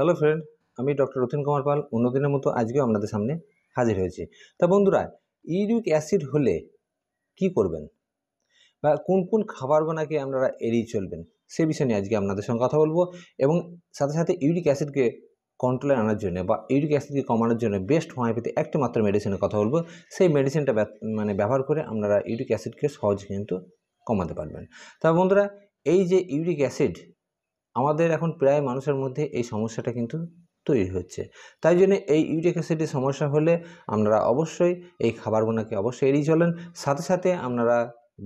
hello friend আমি doctor Rathin Kumar Pal অন্যদিনের মতো আজকেও আপনাদের সামনে হাজির হয়েছি তা বন্ধুরা ইউরিক অ্যাসিড হলে কি করবেন বা কোন কোন খাবার বানাকে আপনারা এড়িয়ে চলবেন সে বিষয় নিয়ে আজকে আপনাদের সঙ্গে কথা বলবো এবং সাথে সাথে ইউরিক অ্যাসিডকে কন্ট্রোলে আনার জন্য বা ইউরিক অ্যাসিডকে কমানোর জন্য বেস্ট হোমিওপ্যাথি একটি মাত্র মেডিসিনের কথা বলবো সেই মেডিসিনটা মানে ব্যবহার করে আপনারা ইউরিক অ্যাসিডকে সহজ কিন্তু কমাতে পারবেন তা বন্ধুরা এই যে ইউরিক অ্যাসিড আমাদের এখন প্রায় মানুষের মধ্যে এই সমস্যাটা কিন্তু তৈরি হচ্ছে তাই জন্য এই ইউরিক অ্যাসিডের সমস্যা হলে আপনারা অবশ্যই এই খাবারগুলোকে অবশ্যই এড়িয়ে চলেন সাথে সাথে আপনারা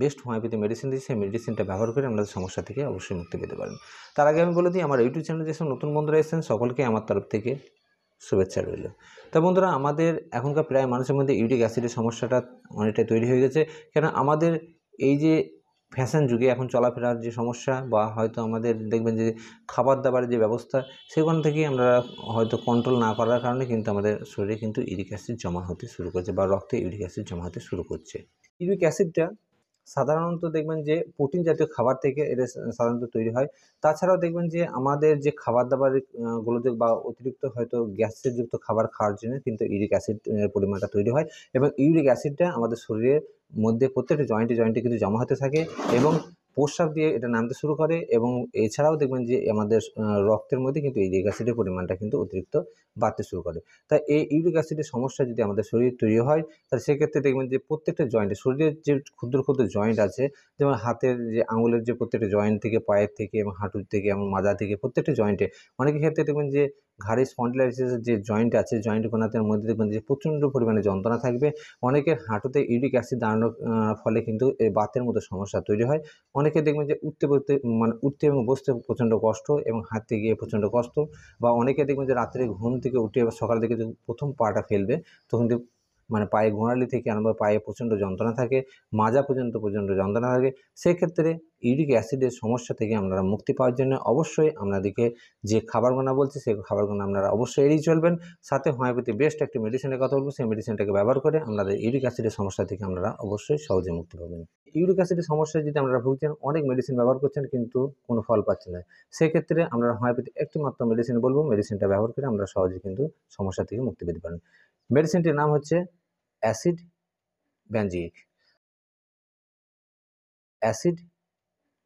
বেস্ট হোমিওপ্যাথি মেডিসিন দিয়ে সেই মেডিসিনটা ব্যবহার করে আপনাদের সমস্যা থেকে অবশ্যই মুক্তি পেতে পারেন তার আগে আমি বলে দিই আমার ইউটিউব চ্যানেলে যেসব নতুন বন্ধুরা এসেছেন সকলকে আমার তরফ থেকে শুভেচ্ছা রইল তা বন্ধুরা আমাদের এখনকার প্রায় মানুষের মধ্যে ইউরিক অ্যাসিডের সমস্যাটা অনেকটাই তৈরি হয়ে গেছে কেন আমাদের এই যে ফ্যাশন যুগে এখন চলাফেরার যে সমস্যা বা হয়তো আমাদের দেখবেন যে খাবার দাবারের যে ব্যবস্থা সেখান থেকে আমরা হয়তো কন্ট্রোল না করার কারণে কিন্তু আমাদের শরীরে কিন্তু ইউরিক অ্যাসিড জমা হতে শুরু করছে বা রক্তে ইউরিক অ্যাসিড জমা হতে শুরু করছে ইউরিক অ্যাসিডটা সাধারণত দেখবেন যে প্রোটিন জাতীয় খাবার থেকে এটা সাধারণত তৈরি হয় তাছাড়াও দেখবেন যে আমাদের যে খাবার দাবার গুলোতে বা অতিরিক্ত হয়তো গ্যাসের যুক্ত খাবার খাওয়ার জন্য কিন্তু ইউরিক অ্যাসিড পরিমাণটা তৈরি হয় এবং ইউরিক অ্যাসিডটা আমাদের শরীরে মধ্যে প্রত্যেকটা জয়েন্টে জয়েন্টে কিন্তু জমা হতে থাকে এবং প্রস্রাব দিয়ে এটা নামতে শুরু করে এবং এছাড়াও দেখবেন যে আমাদের রক্তের মধ্যে কিন্তু এই রিক পরিমাণটা কিন্তু অতিরিক্ত বাড়তে শুরু করে তাই এই ইউরিক অ্যাসিডের সমস্যা যদি আমাদের শরীরে তৈরি হয় তাহলে সেক্ষেত্রে দেখবেন যে প্রত্যেকটা জয়েন্টে শরীরের যে ক্ষুদ্র ক্ষুদ্র জয়েন্ট আছে যেমন হাতের যে আঙুলের যে প্রত্যেকটা জয়েন্ট থেকে পায়ের থেকে এবং হাঁটুর থেকে এবং মাজা থেকে প্রত্যেকটা জয়েন্টে অনেক ক্ষেত্রে দেখবেন যে ঘাড়ে স্পন্ডিলাইসিসের যে জয়েন্ট আছে জয়েন্ট কোনাতের মধ্যে দেখবেন যে প্রচণ্ড পরিমাণে যন্ত্রণা থাকবে অনেকের হাঁটুতে ইউরিক অ্যাসিড দাঁড়ানোর ফলে কিন্তু এই বাতের মতো সমস্যা তৈরি হয় অনেকে দেখবেন যে উঠতে পড়তে মানে উঠতে এবং বসতে প্রচণ্ড কষ্ট এবং হাঁটতে গিয়ে প্রচণ্ড কষ্ট বা অনেকে দেখবেন যে রাত্রে ঘুম থেকে উঠে আবার থেকে দিকে যখন প্রথম পাটা ফেলবে তখন কিন্তু মানে পায়ে ঘোড়ালি থেকে আরম্ভ পায়ে প্রচণ্ড যন্ত্রণা থাকে মাজা পর্যন্ত প্রচণ্ড যন্ত্রণা থাকে সেক্ষেত্রে ইউরিক অ্যাসিডের সমস্যা থেকে আপনারা মুক্তি পাওয়ার জন্য অবশ্যই আপনাদেরকে যে খাবারগুলো বলছি সেই খাবারগুলো আপনারা অবশ্যই এড়িয়ে চলবেন সাথে হোমিওপ্যাথি বেস্ট একটি মেডিসিনের কথা বলবো সেই মেডিসিনটাকে ব্যবহার করে আপনাদের ইউরিক অ্যাসিডের সমস্যা থেকে আপনারা অবশ্যই সহজে মুক্তি পাবেন ইউরিক অ্যাসিডের সমস্যায় যদি আপনারা ভুগছেন অনেক মেডিসিন ব্যবহার করছেন কিন্তু কোনো ফল পাচ্ছেন না সেক্ষেত্রে আমরা হোমিওপ্যাথি একটি মাত্র মেডিসিন বলবো মেডিসিনটা ব্যবহার করে আমরা সহজে কিন্তু সমস্যা থেকে মুক্তি পেতে পারেন মেডিসিনটির নাম হচ্ছে অ্যাসিড ব্যাঞ্জিক অ্যাসিড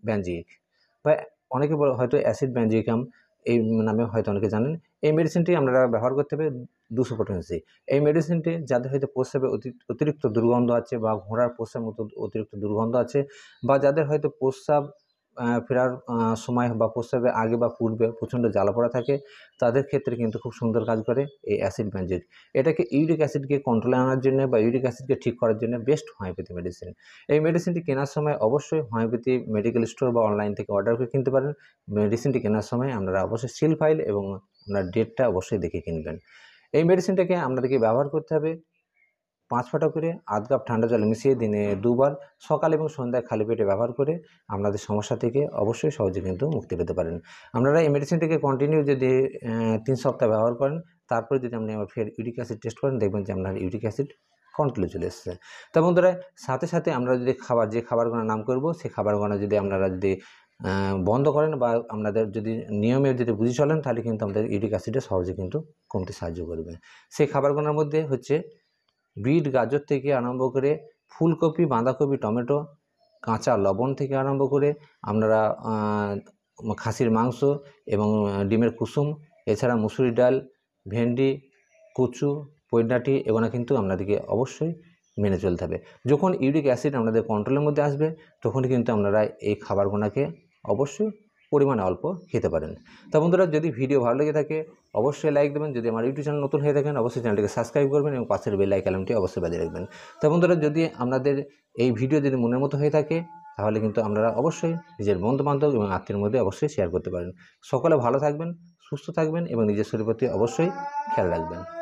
ব্যাঞ্জিক বা অনেকে বলে হয়তো অ্যাসিড ব্যাঞ্জিকাম এই নামে হয়তো অনেকে জানেন এই মেডিসিনটি আমরা ব্যবহার করতে হবে দুশো পটেন্সি এই মেডিসিনটি যাদের হয়তো প্রস্রাবে অতিরিক্ত দুর্গন্ধ আছে বা ঘোড়ার প্রস্রাবের মতো অতিরিক্ত দুর্গন্ধ আছে বা যাদের হয়তো প্রস্রাব ফেরার সময় বা প্রস্রাবের আগে বা পূর্বে প্রচণ্ড জ্বালা পড়া থাকে তাদের ক্ষেত্রে কিন্তু খুব সুন্দর কাজ করে এই অ্যাসিড ম্যাজিক এটাকে ইউরিক অ্যাসিডকে কন্ট্রোলে আনার জন্য বা ইউরিক অ্যাসিডকে ঠিক করার জন্য বেস্ট হোমিওপ্যাথি মেডিসিন এই মেডিসিনটি কেনার সময় অবশ্যই হোমিওপ্যাথি মেডিকেল স্টোর বা অনলাইন থেকে অর্ডার করে কিনতে পারেন মেডিসিনটি কেনার সময় আপনারা অবশ্যই সিল ফাইল এবং আপনার ডেটটা অবশ্যই দেখে কিনবেন এই মেডিসিনটাকে আপনাদেরকে ব্যবহার করতে হবে পাঁচ ফোঁটা করে আধ কাপ ঠান্ডা জলে মিশিয়ে দিনে দুবার সকাল এবং সন্ধ্যায় খালি পেটে ব্যবহার করে আপনাদের সমস্যা থেকে অবশ্যই সহজে কিন্তু মুক্তি পেতে পারেন আপনারা এই মেডিসিনটিকে কন্টিনিউ যদি তিন সপ্তাহ ব্যবহার করেন তারপরে যদি আপনি আবার ফের ইউরিক অ্যাসিড টেস্ট করেন দেখবেন যে আপনার ইউরিক অ্যাসিড কন্ট্রোলে চলে এসছে তা বন্ধুরা সাথে সাথে আমরা যদি খাবার যে খাবারগুলোর নাম করব সেই খাবারগুলো যদি আপনারা যদি বন্ধ করেন বা আপনাদের যদি নিয়মে যদি বুঝে চলেন তাহলে কিন্তু আমাদের ইউরিক অ্যাসিডে সহজে কিন্তু কমতে সাহায্য করবে সেই খাবারগুলোর মধ্যে হচ্ছে বিট গাজর থেকে আরম্ভ করে ফুলকপি বাঁধাকপি টমেটো কাঁচা লবণ থেকে আরম্ভ করে আপনারা খাসির মাংস এবং ডিমের কুসুম এছাড়া মুসুরি ডাল ভেন্ডি কচু পৈডাটি এগুলো কিন্তু আপনাদেরকে অবশ্যই মেনে চলতে হবে যখন ইউরিক অ্যাসিড আপনাদের কন্ট্রোলের মধ্যে আসবে তখন কিন্তু আপনারা এই খাবারগুলোকে অবশ্যই পরিমাণ অল্প খেতে পারেন তা বন্ধুরা যদি ভিডিও ভালো লেগে থাকে অবশ্যই লাইক দেবেন যদি আমার ইউটিউব চ্যানেল নতুন হয়ে থাকেন অবশ্যই চ্যানেলটিকে সাবস্ক্রাইব করবেন এবং পাশের বেল আইকনটি অবশ্যই বাজিয়ে রাখবেন তা বন্ধুরা যদি আপনাদের এই ভিডিও যদি মনের মতো হয়ে থাকে তাহলে কিন্তু আপনারা অবশ্যই নিজের বন্ধুবান্ধব এবং আত্মীয়ের মধ্যে অবশ্যই শেয়ার করতে পারেন সকলে ভালো থাকবেন সুস্থ থাকবেন এবং নিজের শরীর প্রতি অবশ্যই খেয়াল রাখবেন